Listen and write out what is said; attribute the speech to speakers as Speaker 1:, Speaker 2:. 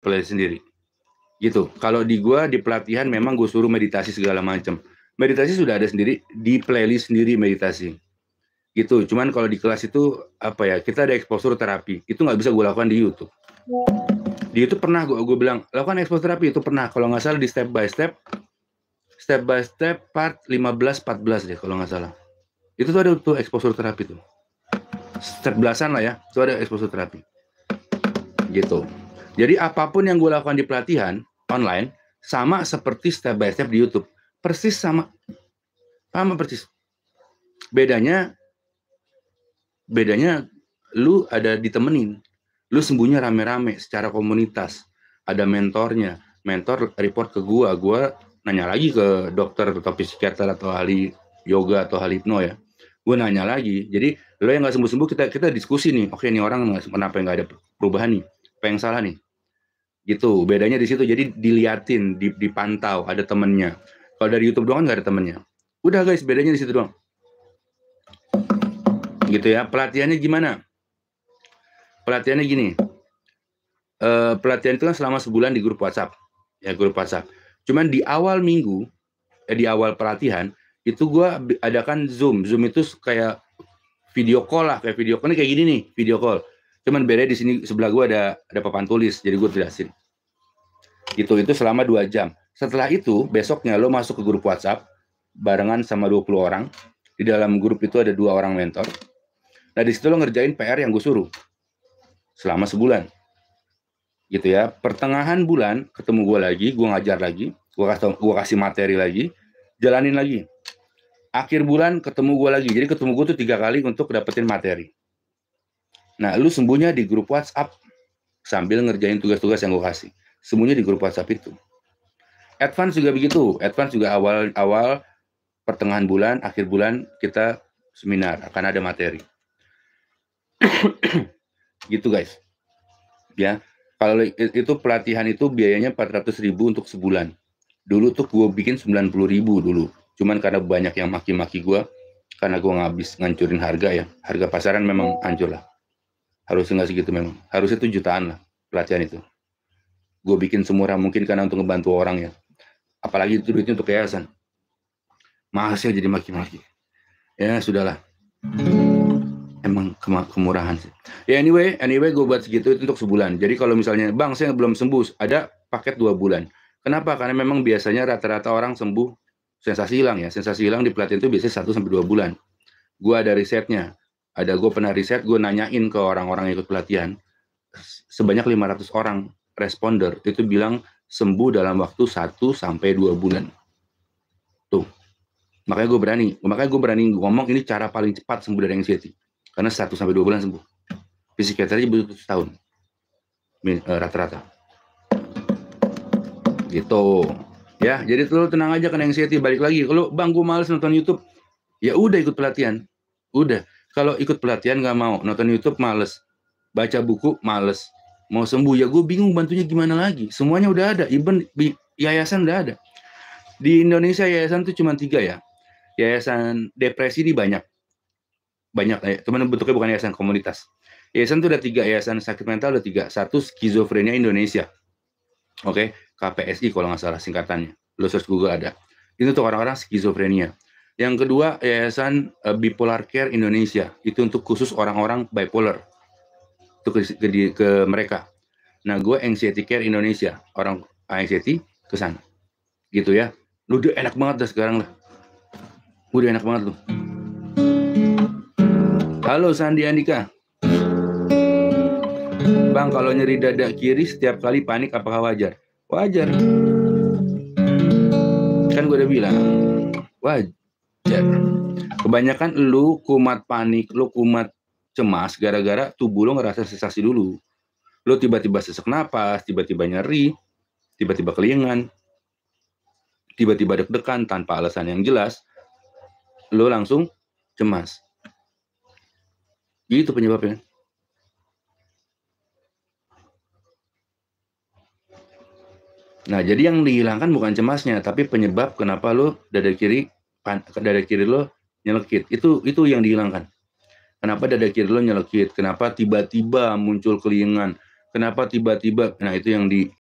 Speaker 1: pelatih sendiri gitu kalau di gua di pelatihan memang gua suruh meditasi segala macam meditasi sudah ada sendiri di playlist sendiri meditasi gitu cuman kalau di kelas itu apa ya kita ada eksposur terapi itu nggak bisa gua lakukan di YouTube di YouTube pernah gua, gua bilang lakukan eksposur terapi itu pernah kalau nggak salah di step by step step by step part 15 14 deh kalau nggak salah itu tuh ada tuh eksposur terapi tuh step belasan lah ya itu ada eksposur terapi gitu jadi apapun yang gue lakukan di pelatihan online sama seperti step by step di YouTube. Persis sama. Sama persis. Bedanya bedanya lu ada ditemenin. Lu sembunyi rame-rame secara komunitas. Ada mentornya. Mentor report ke gue, gue nanya lagi ke dokter atau psikiater atau ahli yoga atau ahli hipno ya gue nanya lagi jadi lo yang nggak sembuh sembuh kita kita diskusi nih oke ini orang kenapa nggak ada perubahan nih apa yang salah nih gitu bedanya di situ jadi diliatin dipantau ada temennya kalau dari YouTube doang nggak ada temennya udah guys bedanya di situ doang gitu ya pelatihannya gimana pelatihannya gini e, pelatihan itu kan selama sebulan di grup WhatsApp ya grup WhatsApp cuman di awal minggu eh, di awal pelatihan itu gua adakan zoom zoom itu kayak video call lah kayak video call ini kayak gini nih video call Cuman beda di sini sebelah gue ada ada papan tulis, jadi gue jelasin. Gitu itu selama dua jam. Setelah itu besoknya lo masuk ke grup WhatsApp barengan sama 20 orang. Di dalam grup itu ada dua orang mentor. Nah di situ lo ngerjain PR yang gue suruh selama sebulan. Gitu ya. Pertengahan bulan ketemu gue lagi, gue ngajar lagi, gue kasih, gua kasih materi lagi, jalanin lagi akhir bulan ketemu gue lagi. Jadi ketemu gue tuh tiga kali untuk dapetin materi. Nah, lu sembuhnya di grup WhatsApp sambil ngerjain tugas-tugas yang gue kasih. semuanya di grup WhatsApp itu. Advance juga begitu. Advance juga awal-awal pertengahan bulan, akhir bulan kita seminar, akan ada materi. gitu guys. Ya, kalau itu pelatihan itu biayanya 400 ribu untuk sebulan. Dulu tuh gue bikin 90 ribu dulu. Cuman karena banyak yang maki-maki gue, karena gue ngabis ngancurin harga ya. Harga pasaran memang hancur lah harusnya nggak segitu memang harusnya itu jutaan lah pelatihan itu gue bikin semurah mungkin karena untuk ngebantu orang ya apalagi itu duitnya untuk yayasan masih jadi maki-maki ya sudahlah emang kemurahan sih ya anyway anyway gue buat segitu itu untuk sebulan jadi kalau misalnya bang saya belum sembuh ada paket dua bulan kenapa karena memang biasanya rata-rata orang sembuh sensasi hilang ya sensasi hilang di pelatihan itu biasanya satu sampai dua bulan gue ada risetnya ada gue pernah riset gue nanyain ke orang-orang yang ikut pelatihan sebanyak 500 orang responder itu bilang sembuh dalam waktu 1 sampai 2 bulan. Tuh. Makanya gue berani, makanya gue berani ngomong ini cara paling cepat sembuh dari anxiety. Karena 1 sampai 2 bulan sembuh. Psikiaternya butuh setahun. Eh, rata-rata. Gitu. Ya, jadi lu tenang aja kena anxiety balik lagi. Kalau bang gue males nonton YouTube, ya udah ikut pelatihan. Udah. Kalau ikut pelatihan nggak mau, nonton YouTube males, baca buku males, mau sembuh ya gue bingung bantunya gimana lagi. Semuanya udah ada, even yayasan udah ada. Di Indonesia yayasan tuh cuma tiga ya. Yayasan depresi ini banyak, banyak ya. Cuman bentuknya bukan yayasan komunitas. Yayasan tuh udah tiga, yayasan sakit mental udah tiga. Satu skizofrenia Indonesia, oke, okay? KPSI kalau nggak salah singkatannya. Lo search Google ada. Itu tuh orang-orang skizofrenia yang kedua, Yayasan eh, Bipolar Care Indonesia. Itu untuk khusus orang-orang bipolar. Itu ke, ke, ke mereka. Nah, gue Anxiety Care Indonesia. Orang anxiety ke sana. Gitu ya. Lu udah enak banget dah sekarang lah. Udah enak banget lu. Halo Sandi Andika. Bang, kalau nyeri dada kiri setiap kali panik apakah wajar? Wajar. Kan gue udah bilang, wajar Kebanyakan lu kumat panik, lu kumat cemas gara-gara tubuh lu ngerasa sensasi dulu. Lu tiba-tiba sesak napas, tiba-tiba nyeri, tiba-tiba kelingan, tiba-tiba deg-degan tanpa alasan yang jelas, lu langsung cemas. Gitu penyebabnya. Nah, jadi yang dihilangkan bukan cemasnya, tapi penyebab kenapa lo dada kiri kan dada kiri lo nyelekit. Itu itu yang dihilangkan. Kenapa dada kiri lo nyelekit? Kenapa tiba-tiba muncul kelingan? Kenapa tiba-tiba? Nah, itu yang di